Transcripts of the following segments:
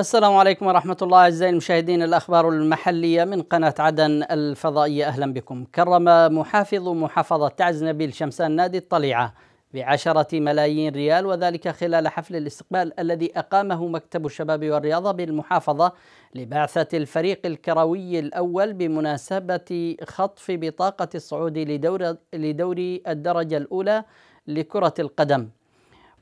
السلام عليكم ورحمة الله أعزائي المشاهدين الأخبار المحلية من قناة عدن الفضائية أهلا بكم كرم محافظ محافظة تعز نبيل شمسان نادي الطليعة بعشرة ملايين ريال وذلك خلال حفل الاستقبال الذي أقامه مكتب الشباب والرياضة بالمحافظة لبعثة الفريق الكروي الأول بمناسبة خطف بطاقة الصعود لدور, لدور الدرجة الأولى لكرة القدم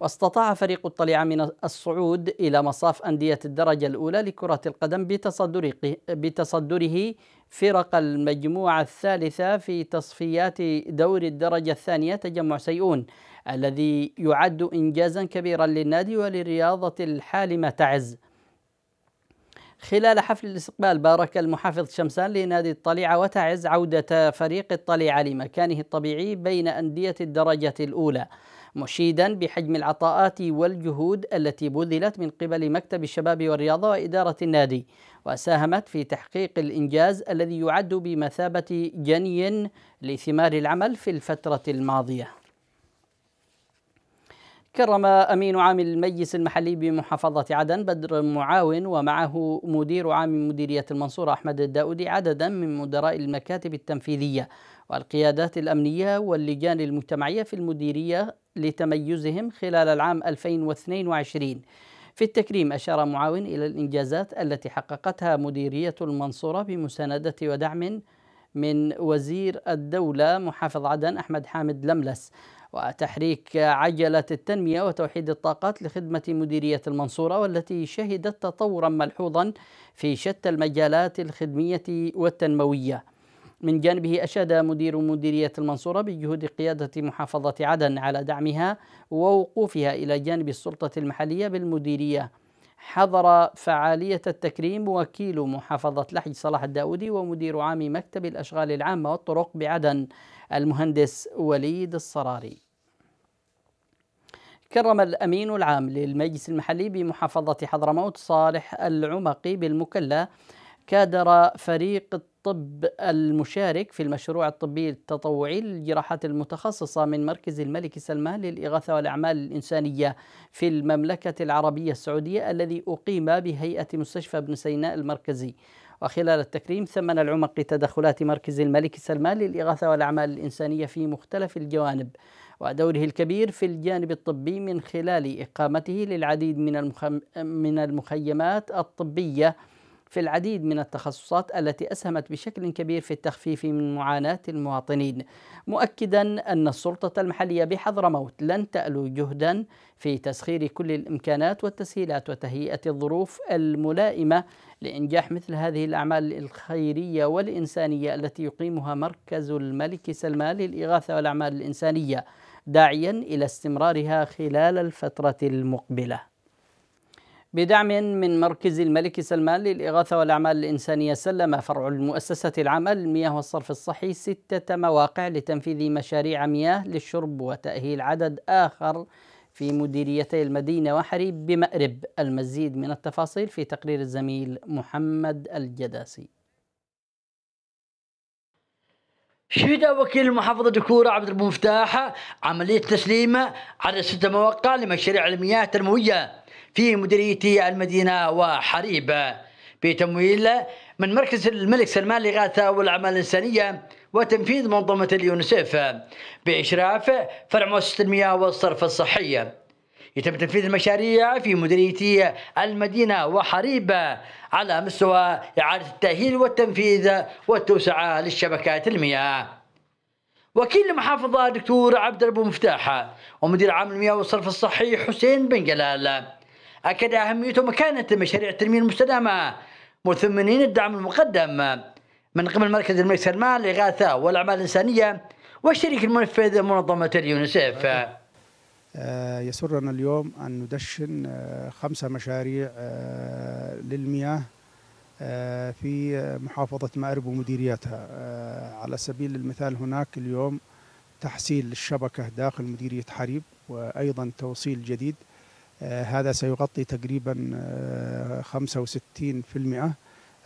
واستطاع فريق الطليعة من الصعود إلى مصاف أندية الدرجة الأولى لكرة القدم بتصدره, بتصدره فرق المجموعة الثالثة في تصفيات دور الدرجة الثانية تجمع سيئون الذي يعد إنجازا كبيرا للنادي ولرياضة الحالمة تعز خلال حفل الاستقبال بارك المحافظ شمسان لنادي الطليعة وتعز عودة فريق الطليعة لمكانه الطبيعي بين أندية الدرجة الأولى مشيدا بحجم العطاءات والجهود التي بذلت من قبل مكتب الشباب والرياضة وإدارة النادي وساهمت في تحقيق الإنجاز الذي يعد بمثابة جني لثمار العمل في الفترة الماضية كرم أمين عام المجلس المحلي بمحافظة عدن بدر معاون ومعه مدير عام مديرية المنصورة أحمد الداودي عددا من مدراء المكاتب التنفيذية والقيادات الأمنية واللجان المجتمعية في المديرية لتميزهم خلال العام 2022 في التكريم أشار معاون إلى الإنجازات التي حققتها مديرية المنصورة بمساندة ودعم من وزير الدولة محافظ عدن أحمد حامد لملس وتحريك عجلة التنمية وتوحيد الطاقات لخدمة مديرية المنصورة والتي شهدت تطورا ملحوظا في شتى المجالات الخدمية والتنموية من جانبه أشاد مدير مديرية المنصورة بجهود قيادة محافظة عدن على دعمها ووقوفها إلى جانب السلطة المحلية بالمديرية حضر فعالية التكريم وكيل محافظة لحج صلاح الداودي ومدير عام مكتب الأشغال العامة والطرق بعدن المهندس وليد الصراري كرم الأمين العام للمجلس المحلي بمحافظة حضرموت صالح العمقي بالمكلا كادر فريق الطب المشارك في المشروع الطبي التطوعي للجراحات المتخصصة من مركز الملك سلمان للإغاثة والأعمال الإنسانية في المملكة العربية السعودية الذي أقيم بهيئة مستشفى ابن سيناء المركزي وخلال التكريم ثمن العمق تدخلات مركز الملك سلمان للإغاثة والأعمال الإنسانية في مختلف الجوانب ودوره الكبير في الجانب الطبي من خلال إقامته للعديد من, من المخيمات الطبية في العديد من التخصصات التي اسهمت بشكل كبير في التخفيف من معاناه المواطنين، مؤكدا ان السلطه المحليه بحضرموت لن تالو جهدا في تسخير كل الامكانات والتسهيلات وتهيئه الظروف الملائمه لانجاح مثل هذه الاعمال الخيريه والانسانيه التي يقيمها مركز الملك سلمان للاغاثه والاعمال الانسانيه. داعيا الى استمرارها خلال الفتره المقبله بدعم من مركز الملك سلمان للإغاثة والأعمال الإنسانية سلم فرع المؤسسة العامة للمياه والصرف الصحي ستة مواقع لتنفيذ مشاريع مياه للشرب وتأهيل عدد آخر في مديريتي المدينة وحريب بمأرب المزيد من التفاصيل في تقرير الزميل محمد الجداسي شهد وكيل المحافظة دكورة عبد المفتاح عملية تسليم عدد ستة مواقع لمشاريع المياه التنموية في مديريتي المدينة وحريبة بتمويل من مركز الملك سلمان للإغاثة والأعمال الإنسانية وتنفيذ منظمة اليونسيف بإشراف فرع مؤسسة المياه والصرف الصحي يتم تنفيذ المشاريع في مديريتي المدينة وحريبة على مستوى إعادة التأهيل والتنفيذ والتوسعة للشبكات المياه وكيل المحافظة دكتور عبد الربو مفتاح ومدير عام المياه والصرف الصحي حسين بن جلال أكد أهمية ومكانة مشاريع التنمية المستدامة مثمنين الدعم المقدم من قبل مركز الملك سلمان للإغاثة والأعمال الإنسانية والشريك المنفذ منظمة اليونسيف أه، يسرنا اليوم أن ندشن أه، خمسة مشاريع أه، للمياه في محافظة مأرب ومديريتها على سبيل المثال هناك اليوم تحسين للشبكة داخل مديرية حريب وأيضا توصيل جديد آه، هذا سيغطي تقريبا 65% آه،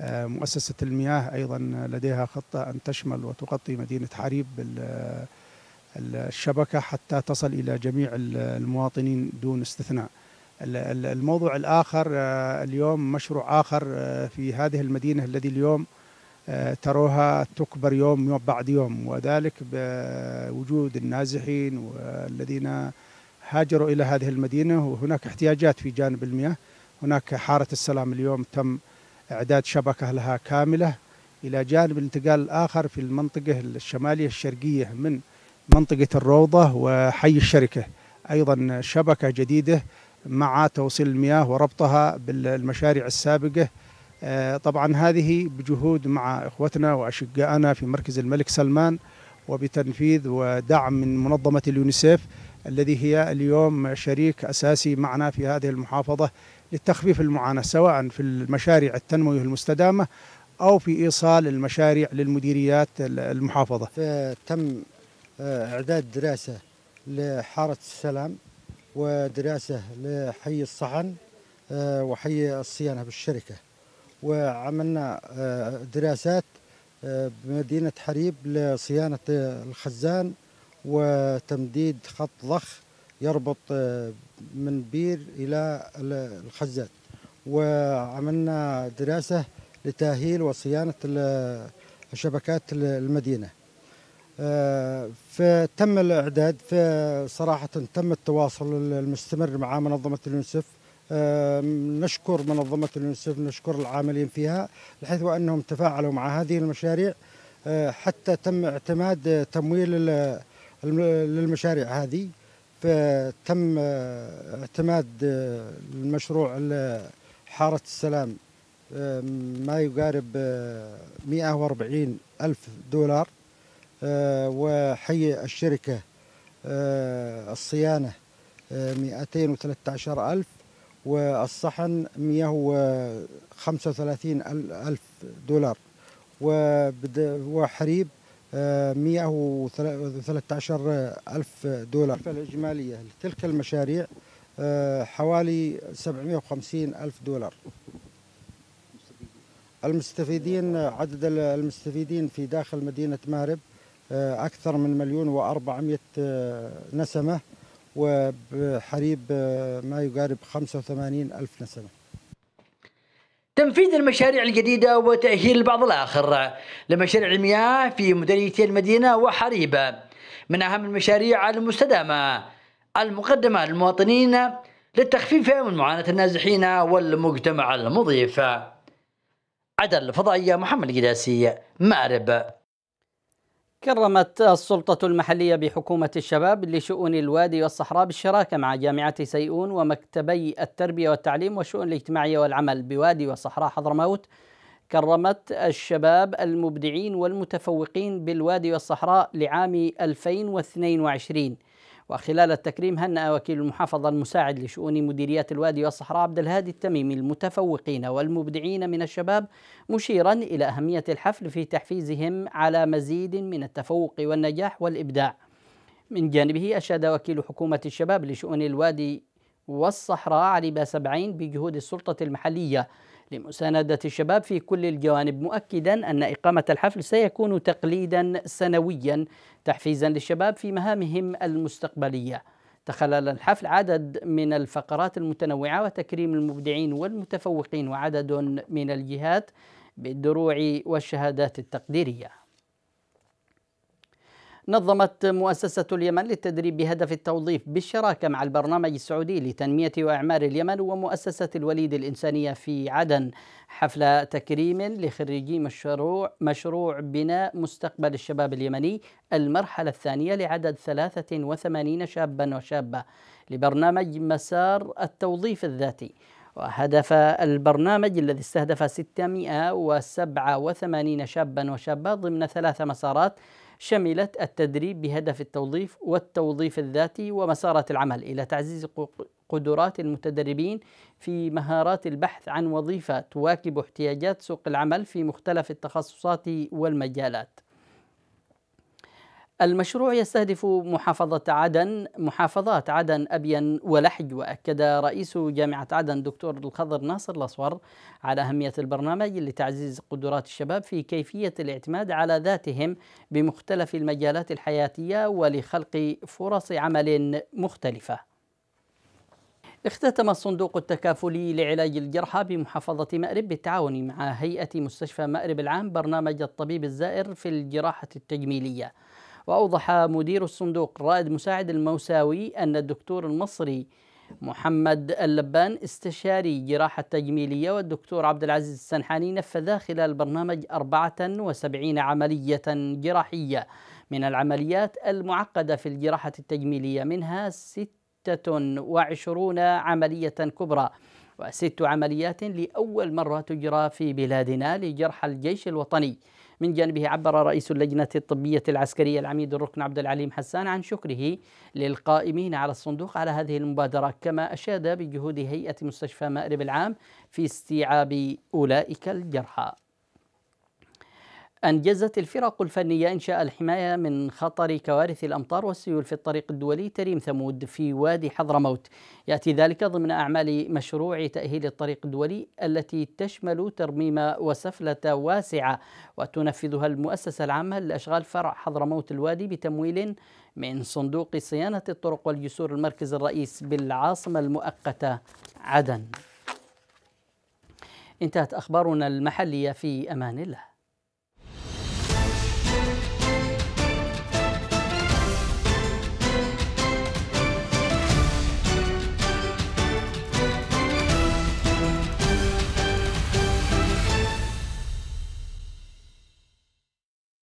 آه، مؤسسة المياه أيضا لديها خطة أن تشمل وتغطي مدينة حريب الشبكة حتى تصل إلى جميع المواطنين دون استثناء الموضوع الآخر اليوم مشروع آخر في هذه المدينة الذي اليوم تروها تكبر يوم بعد يوم وذلك بوجود النازحين والذين هاجروا إلى هذه المدينة وهناك احتياجات في جانب المياه هناك حارة السلام اليوم تم إعداد شبكة لها كاملة إلى جانب الانتقال الآخر في المنطقة الشمالية الشرقية من منطقة الروضة وحي الشركة أيضا شبكة جديدة مع توصيل المياه وربطها بالمشاريع السابقة آه، طبعا هذه بجهود مع إخوتنا وأشقائنا في مركز الملك سلمان وبتنفيذ ودعم من منظمة اليونيسيف الذي هي اليوم شريك أساسي معنا في هذه المحافظة للتخفيف المعاناة سواء في المشاريع التنموية المستدامة أو في إيصال المشاريع للمديريات المحافظة تم آه، إعداد دراسة لحارة السلام ودراسة لحي الصحن آه، وحي الصيانة بالشركة وعملنا آه، دراسات بمدينة حريب لصيانة الخزان وتمديد خط ضخ يربط آه، من بير إلى الخزات وعملنا دراسة لتأهيل وصيانة شبكات المدينة آه، فتم الإعداد فصراحة تم التواصل المستمر مع منظمة اليونسف آه، نشكر منظمة اليونسف نشكر العاملين فيها بحيث أنهم تفاعلوا مع هذه المشاريع حتى تم اعتماد تمويل للمشاريع هذه فتم اعتماد آه، المشروع حارة السلام آه، ما يقارب 140 آه، ألف دولار وحي الشركة الصيانة 213 ألف والصحن 135 ألف دولار وحريب 113 ألف دولار الإجمالية لتلك المشاريع آه، حوالي 750 ألف دولار المستفيدين عدد المستفيدين في داخل مدينة مارب آه، أكثر من مليون وأربعمية آه، نسمة وبحريب ما يقارب 85 ألف نسمة تنفيذ المشاريع الجديدة وتأهيل البعض الآخر لمشاريع المياه في مديريتي المدينة وحريبة من أهم المشاريع المستدامة المقدمة للمواطنين للتخفيف من معاناة النازحين والمجتمع المضيف عدل الفضائية محمد القداسي مأرب كرمت السلطة المحلية بحكومة الشباب لشؤون الوادي والصحراء بالشراكة مع جامعة سيئون ومكتبي التربية والتعليم والشؤون الاجتماعية والعمل بوادي وصحراء حضرموت كرمت الشباب المبدعين والمتفوقين بالوادي والصحراء لعام 2022 وخلال التكريم هنأ وكيل المحافظة المساعد لشؤون مديريات الوادي والصحراء عبد الهادي التميمي المتفوقين والمبدعين من الشباب مشيرا إلى أهمية الحفل في تحفيزهم على مزيد من التفوق والنجاح والإبداع. من جانبه أشاد وكيل حكومة الشباب لشؤون الوادي والصحراء علي باسبعين بجهود السلطة المحلية لمساندة الشباب في كل الجوانب مؤكدا أن إقامة الحفل سيكون تقليدا سنويا تحفيزا للشباب في مهامهم المستقبلية تخلل الحفل عدد من الفقرات المتنوعة وتكريم المبدعين والمتفوقين وعدد من الجهات بالدروع والشهادات التقديريه نظمت مؤسسة اليمن للتدريب بهدف التوظيف بالشراكة مع البرنامج السعودي لتنمية وإعمار اليمن ومؤسسة الوليد الإنسانية في عدن حفلة تكريم لخريجي مشروع مشروع بناء مستقبل الشباب اليمني المرحلة الثانية لعدد 83 شابا وشابة لبرنامج مسار التوظيف الذاتي وهدف البرنامج الذي استهدف 687 شابا وشابة ضمن ثلاث مسارات شملت التدريب بهدف التوظيف والتوظيف الذاتي ومسارات العمل الى تعزيز قدرات المتدربين في مهارات البحث عن وظيفه تواكب احتياجات سوق العمل في مختلف التخصصات والمجالات المشروع يستهدف محافظة عدن محافظات عدن أبين ولحج وأكد رئيس جامعة عدن دكتور الخضر ناصر الأصور على أهمية البرنامج لتعزيز قدرات الشباب في كيفية الاعتماد على ذاتهم بمختلف المجالات الحياتية ولخلق فرص عمل مختلفة اختتم الصندوق التكافلي لعلاج الجرحى بمحافظة مأرب بالتعاون مع هيئة مستشفى مأرب العام برنامج الطبيب الزائر في الجراحة التجميلية وأوضح مدير الصندوق رائد مساعد الموساوي أن الدكتور المصري محمد اللبان استشاري جراحة تجميلية والدكتور عبد العزيز السنحاني نفذا خلال البرنامج 74 عملية جراحية من العمليات المعقدة في الجراحة التجميلية منها 26 عملية كبرى وست عمليات لأول مرة تجرى في بلادنا لجرحى الجيش الوطني من جانبه عبر رئيس اللجنة الطبية العسكرية العميد الركن عبد العليم حسان عن شكره للقائمين على الصندوق على هذه المبادرة كما أشاد بجهود هيئة مستشفى مأرب العام في استيعاب أولئك الجرحى أنجزت الفرق الفنية إنشاء الحماية من خطر كوارث الأمطار والسيول في الطريق الدولي تريم ثمود في وادي حضرموت يأتي ذلك ضمن أعمال مشروع تأهيل الطريق الدولي التي تشمل ترميم وسفلة واسعة وتنفذها المؤسسة العامة لأشغال فرع حضرموت الوادي بتمويل من صندوق صيانة الطرق والجسور المركز الرئيس بالعاصمة المؤقتة عدن انتهت أخبارنا المحلية في أمان الله